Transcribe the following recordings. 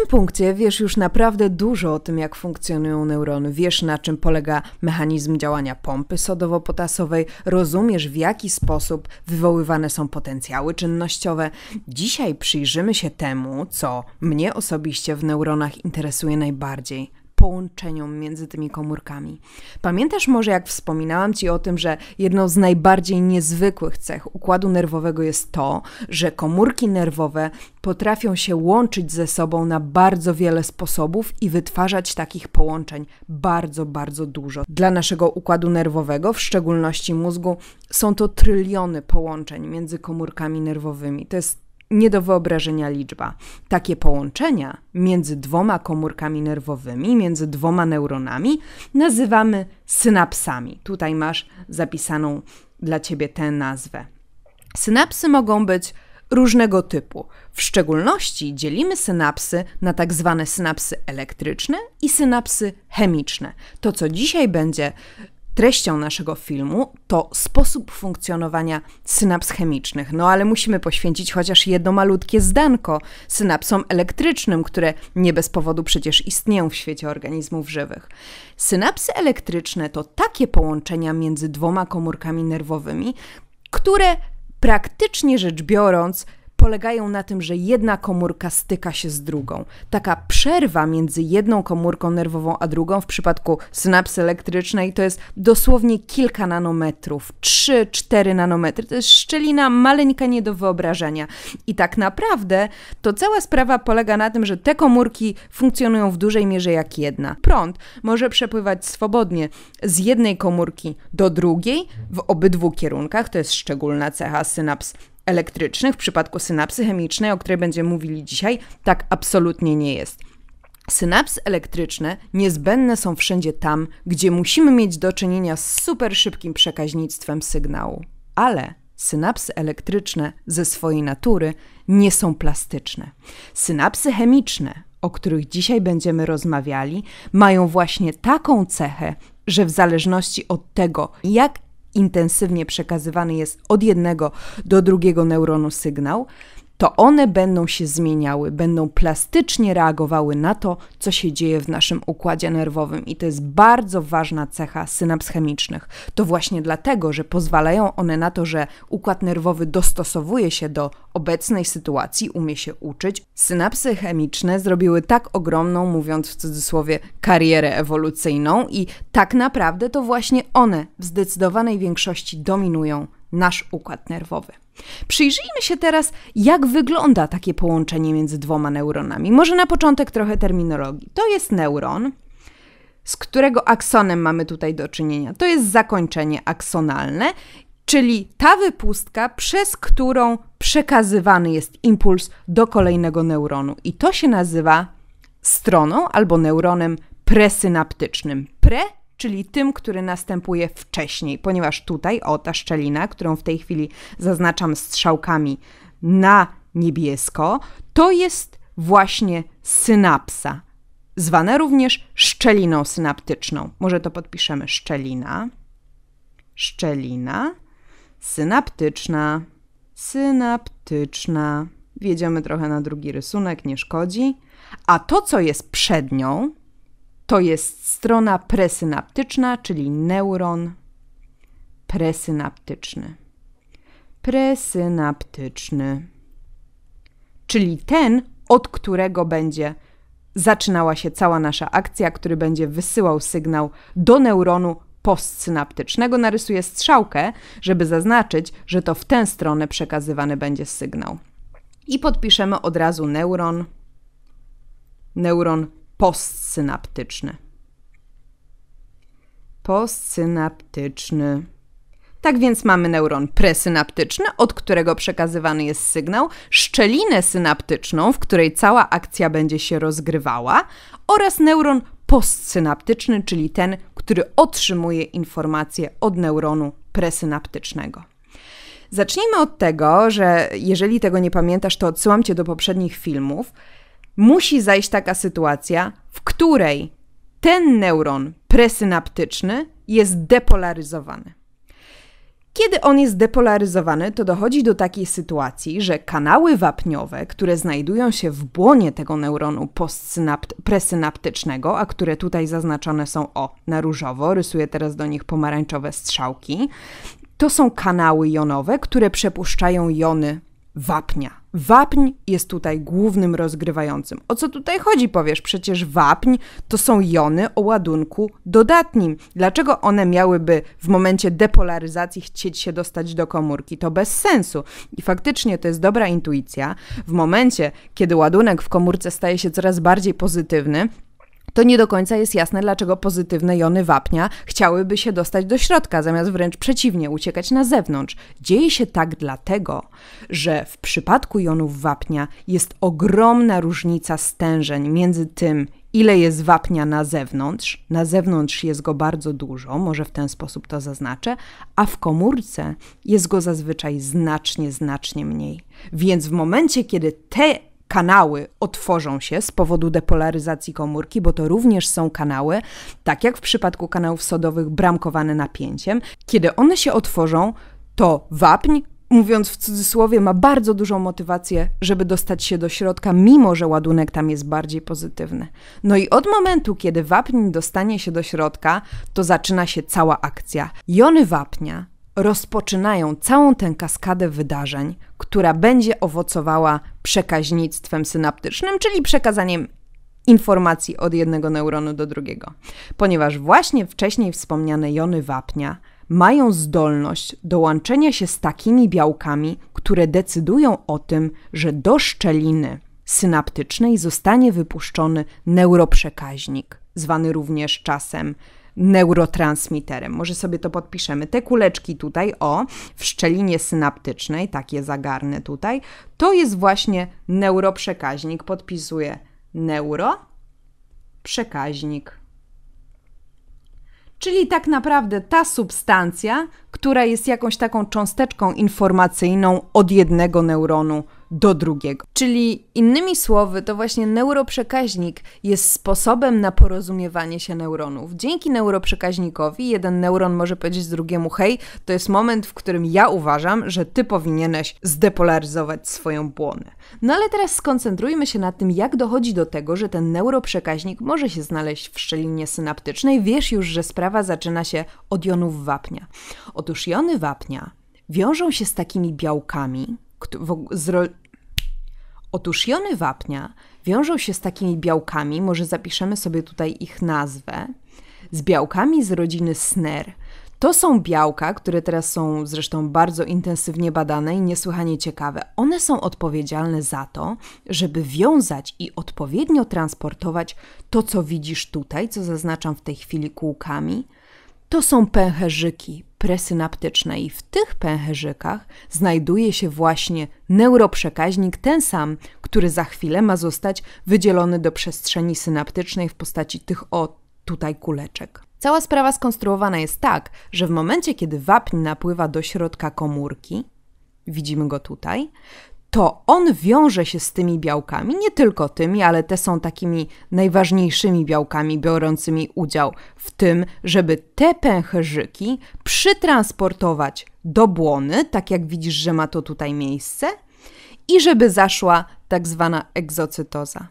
tym punkcie wiesz już naprawdę dużo o tym, jak funkcjonują neurony. Wiesz, na czym polega mechanizm działania pompy sodowo-potasowej, rozumiesz, w jaki sposób wywoływane są potencjały czynnościowe. Dzisiaj przyjrzymy się temu, co mnie osobiście w neuronach interesuje najbardziej połączeniom między tymi komórkami. Pamiętasz może, jak wspominałam Ci o tym, że jedną z najbardziej niezwykłych cech układu nerwowego jest to, że komórki nerwowe potrafią się łączyć ze sobą na bardzo wiele sposobów i wytwarzać takich połączeń bardzo, bardzo dużo. Dla naszego układu nerwowego, w szczególności mózgu, są to tryliony połączeń między komórkami nerwowymi. To jest nie do wyobrażenia liczba. Takie połączenia między dwoma komórkami nerwowymi, między dwoma neuronami nazywamy synapsami. Tutaj masz zapisaną dla ciebie tę nazwę. Synapsy mogą być różnego typu. W szczególności dzielimy synapsy na tak zwane synapsy elektryczne i synapsy chemiczne. To, co dzisiaj będzie Treścią naszego filmu to sposób funkcjonowania synaps chemicznych. No ale musimy poświęcić chociaż jedno malutkie zdanko synapsom elektrycznym, które nie bez powodu przecież istnieją w świecie organizmów żywych. Synapsy elektryczne to takie połączenia między dwoma komórkami nerwowymi, które praktycznie rzecz biorąc polegają na tym, że jedna komórka styka się z drugą. Taka przerwa między jedną komórką nerwową a drugą w przypadku synapsy elektrycznej to jest dosłownie kilka nanometrów, 3-4 nanometry. To jest szczelina maleńka nie do wyobrażenia. I tak naprawdę to cała sprawa polega na tym, że te komórki funkcjonują w dużej mierze jak jedna. Prąd może przepływać swobodnie z jednej komórki do drugiej w obydwu kierunkach. To jest szczególna cecha synaps elektrycznych, w przypadku synapsy chemicznej, o której będziemy mówili dzisiaj, tak absolutnie nie jest. Synapsy elektryczne niezbędne są wszędzie tam, gdzie musimy mieć do czynienia z super szybkim przekaźnictwem sygnału. Ale synapsy elektryczne ze swojej natury nie są plastyczne. Synapsy chemiczne, o których dzisiaj będziemy rozmawiali, mają właśnie taką cechę, że w zależności od tego, jak intensywnie przekazywany jest od jednego do drugiego neuronu sygnał, to one będą się zmieniały, będą plastycznie reagowały na to, co się dzieje w naszym układzie nerwowym. I to jest bardzo ważna cecha synaps chemicznych. To właśnie dlatego, że pozwalają one na to, że układ nerwowy dostosowuje się do obecnej sytuacji, umie się uczyć. Synapsy chemiczne zrobiły tak ogromną, mówiąc w cudzysłowie, karierę ewolucyjną, i tak naprawdę to właśnie one w zdecydowanej większości dominują nasz układ nerwowy. Przyjrzyjmy się teraz, jak wygląda takie połączenie między dwoma neuronami. Może na początek trochę terminologii. To jest neuron, z którego aksonem mamy tutaj do czynienia. To jest zakończenie aksonalne, czyli ta wypustka, przez którą przekazywany jest impuls do kolejnego neuronu. I to się nazywa stroną albo neuronem presynaptycznym. Pre czyli tym, który następuje wcześniej, ponieważ tutaj, o ta szczelina, którą w tej chwili zaznaczam strzałkami na niebiesko, to jest właśnie synapsa, zwana również szczeliną synaptyczną. Może to podpiszemy szczelina, szczelina synaptyczna, synaptyczna. Wjedziemy trochę na drugi rysunek, nie szkodzi. A to, co jest przed nią, to jest strona presynaptyczna, czyli neuron presynaptyczny. Presynaptyczny, czyli ten, od którego będzie zaczynała się cała nasza akcja, który będzie wysyłał sygnał do neuronu postsynaptycznego. Narysuję strzałkę, żeby zaznaczyć, że to w tę stronę przekazywany będzie sygnał. I podpiszemy od razu neuron, neuron postsynaptyczny. Postsynaptyczny. Tak więc mamy neuron presynaptyczny, od którego przekazywany jest sygnał, szczelinę synaptyczną, w której cała akcja będzie się rozgrywała, oraz neuron postsynaptyczny, czyli ten, który otrzymuje informacje od neuronu presynaptycznego. Zacznijmy od tego, że jeżeli tego nie pamiętasz, to odsyłam cię do poprzednich filmów musi zajść taka sytuacja, w której ten neuron presynaptyczny jest depolaryzowany. Kiedy on jest depolaryzowany, to dochodzi do takiej sytuacji, że kanały wapniowe, które znajdują się w błonie tego neuronu presynaptycznego, a które tutaj zaznaczone są o na różowo, rysuję teraz do nich pomarańczowe strzałki, to są kanały jonowe, które przepuszczają jony wapnia Wapń jest tutaj głównym rozgrywającym. O co tutaj chodzi, powiesz? Przecież wapń to są jony o ładunku dodatnim. Dlaczego one miałyby w momencie depolaryzacji chcieć się dostać do komórki? To bez sensu. I faktycznie to jest dobra intuicja. W momencie, kiedy ładunek w komórce staje się coraz bardziej pozytywny, to nie do końca jest jasne, dlaczego pozytywne jony wapnia chciałyby się dostać do środka, zamiast wręcz przeciwnie, uciekać na zewnątrz. Dzieje się tak dlatego, że w przypadku jonów wapnia jest ogromna różnica stężeń między tym, ile jest wapnia na zewnątrz. Na zewnątrz jest go bardzo dużo, może w ten sposób to zaznaczę, a w komórce jest go zazwyczaj znacznie, znacznie mniej. Więc w momencie, kiedy te kanały otworzą się z powodu depolaryzacji komórki, bo to również są kanały, tak jak w przypadku kanałów sodowych, bramkowane napięciem. Kiedy one się otworzą, to wapń mówiąc w cudzysłowie, ma bardzo dużą motywację, żeby dostać się do środka, mimo że ładunek tam jest bardziej pozytywny. No i od momentu, kiedy wapń dostanie się do środka, to zaczyna się cała akcja. Jony wapnia rozpoczynają całą tę kaskadę wydarzeń, która będzie owocowała przekaźnictwem synaptycznym, czyli przekazaniem informacji od jednego neuronu do drugiego. Ponieważ właśnie wcześniej wspomniane jony wapnia mają zdolność do łączenia się z takimi białkami, które decydują o tym, że do szczeliny synaptycznej zostanie wypuszczony neuroprzekaźnik, zwany również czasem neurotransmiterem. Może sobie to podpiszemy. Te kuleczki tutaj, o, w szczelinie synaptycznej, takie zagarnę tutaj, to jest właśnie neuroprzekaźnik. Podpisuję neuroprzekaźnik. Czyli tak naprawdę ta substancja, która jest jakąś taką cząsteczką informacyjną od jednego neuronu do drugiego. Czyli innymi słowy, to właśnie neuroprzekaźnik jest sposobem na porozumiewanie się neuronów. Dzięki neuroprzekaźnikowi jeden neuron może powiedzieć drugiemu: Hej, to jest moment, w którym ja uważam, że ty powinieneś zdepolaryzować swoją błonę. No ale teraz skoncentrujmy się na tym, jak dochodzi do tego, że ten neuroprzekaźnik może się znaleźć w szczelinie synaptycznej. Wiesz już, że sprawa zaczyna się od jonów wapnia. Otóż jony wapnia wiążą się z takimi białkami, z ro... Otóż jony wapnia wiążą się z takimi białkami, może zapiszemy sobie tutaj ich nazwę, z białkami z rodziny SNER. To są białka, które teraz są zresztą bardzo intensywnie badane i niesłychanie ciekawe. One są odpowiedzialne za to, żeby wiązać i odpowiednio transportować to, co widzisz tutaj, co zaznaczam w tej chwili kółkami, to są pęcherzyki presynaptyczne i w tych pęcherzykach znajduje się właśnie neuroprzekaźnik, ten sam, który za chwilę ma zostać wydzielony do przestrzeni synaptycznej w postaci tych o tutaj kuleczek. Cała sprawa skonstruowana jest tak, że w momencie, kiedy wapń napływa do środka komórki, widzimy go tutaj, to on wiąże się z tymi białkami, nie tylko tymi, ale te są takimi najważniejszymi białkami biorącymi udział w tym, żeby te pęcherzyki przytransportować do błony, tak jak widzisz, że ma to tutaj miejsce, i żeby zaszła tak zwana egzocytoza.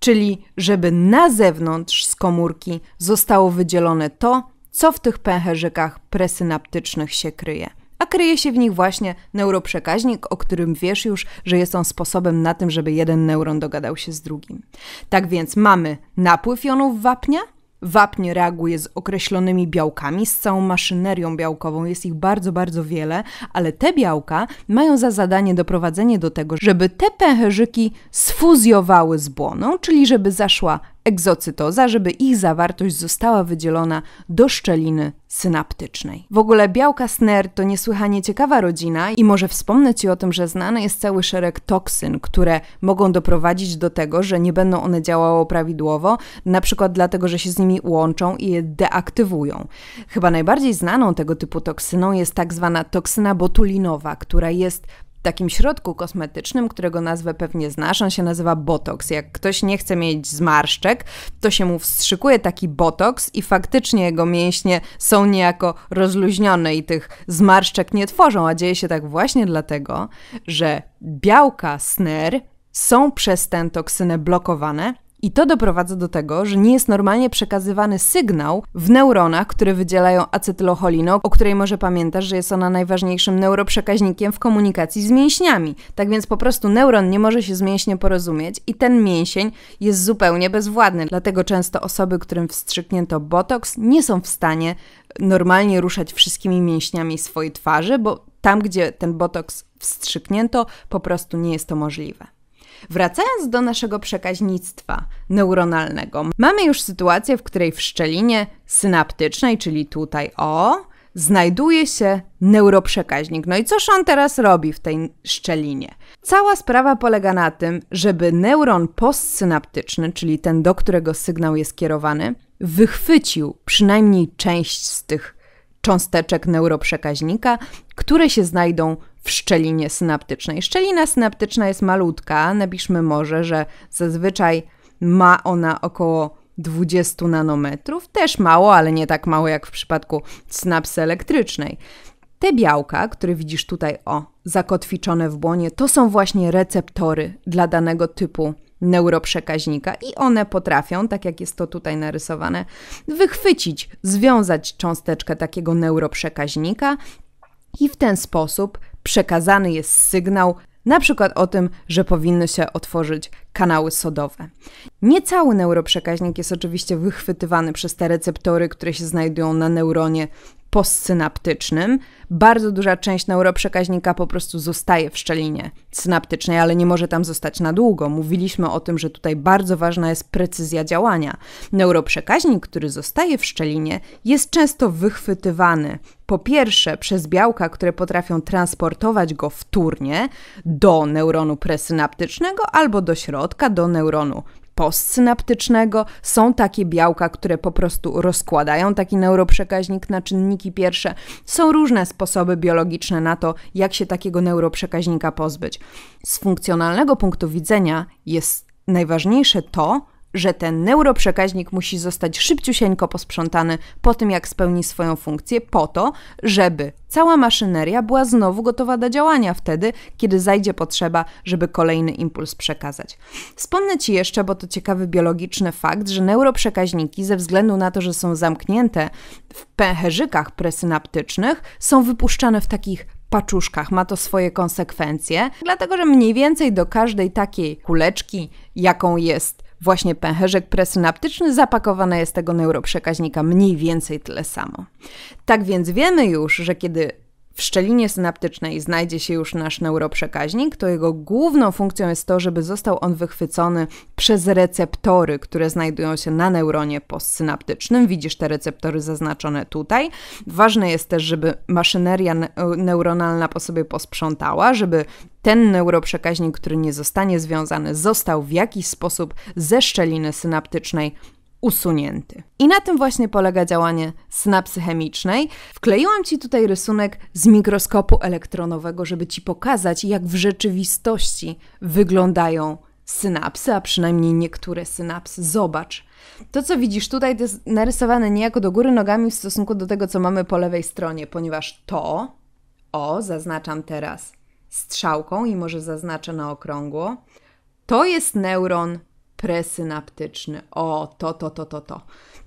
Czyli żeby na zewnątrz z komórki zostało wydzielone to, co w tych pęcherzykach presynaptycznych się kryje a kryje się w nich właśnie neuroprzekaźnik, o którym wiesz już, że jest on sposobem na tym, żeby jeden neuron dogadał się z drugim. Tak więc mamy napływ jonów wapnia, Wapń reaguje z określonymi białkami, z całą maszynerią białkową, jest ich bardzo, bardzo wiele, ale te białka mają za zadanie doprowadzenie do tego, żeby te pęcherzyki sfuzjowały z błoną, czyli żeby zaszła egzocytoza, żeby ich zawartość została wydzielona do szczeliny synaptycznej. W ogóle białka SNER to niesłychanie ciekawa rodzina i może wspomnę Ci o tym, że znany jest cały szereg toksyn, które mogą doprowadzić do tego, że nie będą one działały prawidłowo, na przykład dlatego, że się z nimi łączą i je deaktywują. Chyba najbardziej znaną tego typu toksyną jest tak zwana toksyna botulinowa, która jest takim środku kosmetycznym, którego nazwę pewnie znasz, on się nazywa botox. Jak ktoś nie chce mieć zmarszczek, to się mu wstrzykuje taki botox i faktycznie jego mięśnie są niejako rozluźnione i tych zmarszczek nie tworzą, a dzieje się tak właśnie dlatego, że białka SNER są przez tę toksynę blokowane i to doprowadza do tego, że nie jest normalnie przekazywany sygnał w neuronach, które wydzielają acetylocholinę, o której może pamiętasz, że jest ona najważniejszym neuroprzekaźnikiem w komunikacji z mięśniami. Tak więc po prostu neuron nie może się z mięśniem porozumieć i ten mięsień jest zupełnie bezwładny. Dlatego często osoby, którym wstrzyknięto botoks, nie są w stanie normalnie ruszać wszystkimi mięśniami swojej twarzy, bo tam, gdzie ten botoks wstrzyknięto, po prostu nie jest to możliwe. Wracając do naszego przekaźnictwa neuronalnego, mamy już sytuację, w której w szczelinie synaptycznej, czyli tutaj o, znajduje się neuroprzekaźnik. No i cóż on teraz robi w tej szczelinie? Cała sprawa polega na tym, żeby neuron postsynaptyczny, czyli ten, do którego sygnał jest kierowany, wychwycił przynajmniej część z tych cząsteczek neuroprzekaźnika, które się znajdą w szczelinie synaptycznej. Szczelina synaptyczna jest malutka, napiszmy może, że zazwyczaj ma ona około 20 nanometrów, też mało, ale nie tak mało jak w przypadku synapsy elektrycznej. Te białka, które widzisz tutaj, o, zakotwiczone w błonie, to są właśnie receptory dla danego typu neuroprzekaźnika i one potrafią, tak jak jest to tutaj narysowane, wychwycić, związać cząsteczkę takiego neuroprzekaźnika i w ten sposób przekazany jest sygnał, na przykład o tym, że powinny się otworzyć kanały sodowe. Niecały neuroprzekaźnik jest oczywiście wychwytywany przez te receptory, które się znajdują na neuronie postsynaptycznym. Bardzo duża część neuroprzekaźnika po prostu zostaje w szczelinie synaptycznej, ale nie może tam zostać na długo. Mówiliśmy o tym, że tutaj bardzo ważna jest precyzja działania. Neuroprzekaźnik, który zostaje w szczelinie, jest często wychwytywany po pierwsze przez białka, które potrafią transportować go wtórnie do neuronu presynaptycznego albo do środka środka do neuronu postsynaptycznego. Są takie białka, które po prostu rozkładają taki neuroprzekaźnik na czynniki pierwsze. Są różne sposoby biologiczne na to, jak się takiego neuroprzekaźnika pozbyć. Z funkcjonalnego punktu widzenia jest najważniejsze to, że ten neuroprzekaźnik musi zostać szybciusieńko posprzątany po tym, jak spełni swoją funkcję, po to, żeby Cała maszyneria była znowu gotowa do działania wtedy, kiedy zajdzie potrzeba, żeby kolejny impuls przekazać. Wspomnę Ci jeszcze, bo to ciekawy biologiczny fakt, że neuroprzekaźniki, ze względu na to, że są zamknięte w pęcherzykach presynaptycznych, są wypuszczane w takich paczuszkach ma to swoje konsekwencje, dlatego że mniej więcej do każdej takiej kuleczki, jaką jest Właśnie pęcherzek presynaptyczny zapakowane jest tego neuroprzekaźnika mniej więcej tyle samo. Tak więc wiemy już, że kiedy w szczelinie synaptycznej znajdzie się już nasz neuroprzekaźnik, to jego główną funkcją jest to, żeby został on wychwycony przez receptory, które znajdują się na neuronie postsynaptycznym. Widzisz te receptory zaznaczone tutaj. Ważne jest też, żeby maszyneria neuronalna po sobie posprzątała, żeby ten neuroprzekaźnik, który nie zostanie związany, został w jakiś sposób ze szczeliny synaptycznej usunięty. I na tym właśnie polega działanie synapsy chemicznej. Wkleiłam Ci tutaj rysunek z mikroskopu elektronowego, żeby Ci pokazać, jak w rzeczywistości wyglądają synapsy, a przynajmniej niektóre synapsy. Zobacz. To, co widzisz tutaj, to jest narysowane niejako do góry nogami w stosunku do tego, co mamy po lewej stronie, ponieważ to, o, zaznaczam teraz, strzałką i może zaznaczę na okrągło. To jest neuron presynaptyczny. O, to, to, to, to, to.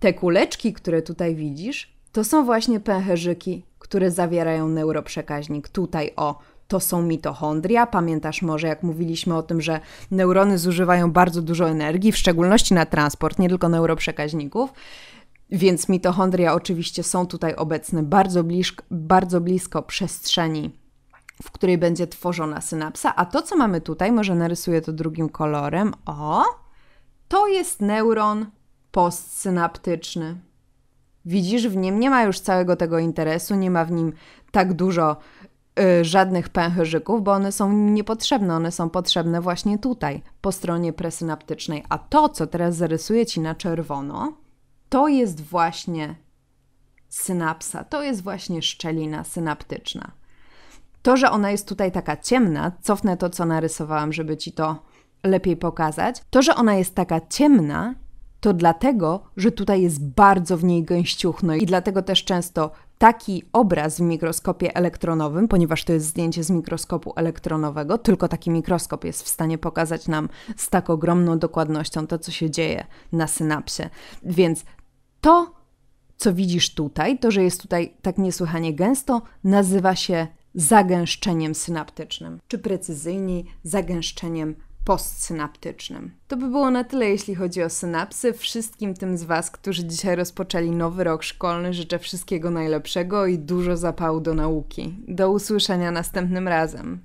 Te kuleczki, które tutaj widzisz, to są właśnie pęcherzyki, które zawierają neuroprzekaźnik. Tutaj o, to są mitochondria. Pamiętasz może, jak mówiliśmy o tym, że neurony zużywają bardzo dużo energii, w szczególności na transport, nie tylko neuroprzekaźników. Więc mitochondria oczywiście są tutaj obecne bardzo blisko, bardzo blisko przestrzeni w której będzie tworzona synapsa, a to, co mamy tutaj, może narysuję to drugim kolorem, o, to jest neuron postsynaptyczny. Widzisz, w nim nie ma już całego tego interesu, nie ma w nim tak dużo y, żadnych pęcherzyków, bo one są niepotrzebne, one są potrzebne właśnie tutaj, po stronie presynaptycznej. A to, co teraz zarysuję ci na czerwono, to jest właśnie synapsa, to jest właśnie szczelina synaptyczna. To, że ona jest tutaj taka ciemna, cofnę to, co narysowałam, żeby ci to lepiej pokazać. To, że ona jest taka ciemna, to dlatego, że tutaj jest bardzo w niej gęściuchno i dlatego też często taki obraz w mikroskopie elektronowym, ponieważ to jest zdjęcie z mikroskopu elektronowego, tylko taki mikroskop jest w stanie pokazać nam z tak ogromną dokładnością to, co się dzieje na synapsie. Więc to, co widzisz tutaj, to, że jest tutaj tak niesłychanie gęsto, nazywa się zagęszczeniem synaptycznym, czy precyzyjniej zagęszczeniem postsynaptycznym. To by było na tyle, jeśli chodzi o synapsy. Wszystkim tym z Was, którzy dzisiaj rozpoczęli nowy rok szkolny, życzę wszystkiego najlepszego i dużo zapału do nauki. Do usłyszenia następnym razem.